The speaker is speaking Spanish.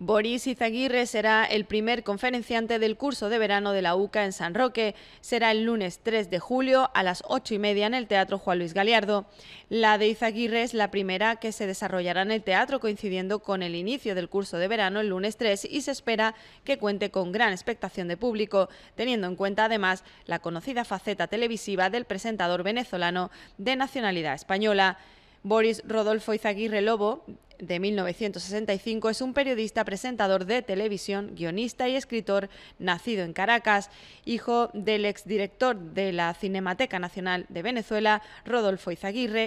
Boris Izaguirre será el primer conferenciante del curso de verano de la UCA en San Roque. Será el lunes 3 de julio a las 8 y media en el Teatro Juan Luis Galiardo. La de Izaguirre es la primera que se desarrollará en el teatro coincidiendo con el inicio del curso de verano el lunes 3 y se espera que cuente con gran expectación de público, teniendo en cuenta además la conocida faceta televisiva del presentador venezolano de nacionalidad española. Boris Rodolfo Izaguirre Lobo de 1965, es un periodista, presentador de televisión, guionista y escritor, nacido en Caracas, hijo del exdirector de la Cinemateca Nacional de Venezuela, Rodolfo Izaguirre,